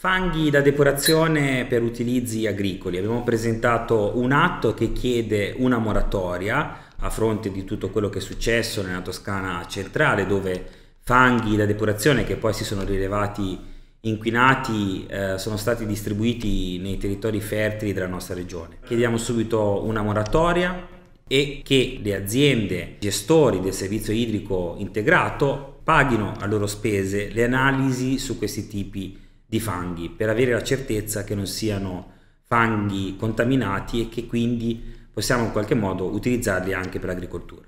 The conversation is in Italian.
Fanghi da depurazione per utilizzi agricoli. Abbiamo presentato un atto che chiede una moratoria a fronte di tutto quello che è successo nella Toscana centrale dove fanghi da depurazione che poi si sono rilevati inquinati eh, sono stati distribuiti nei territori fertili della nostra regione. Chiediamo subito una moratoria e che le aziende gestori del servizio idrico integrato paghino a loro spese le analisi su questi tipi di di fanghi per avere la certezza che non siano fanghi contaminati e che quindi possiamo in qualche modo utilizzarli anche per l'agricoltura.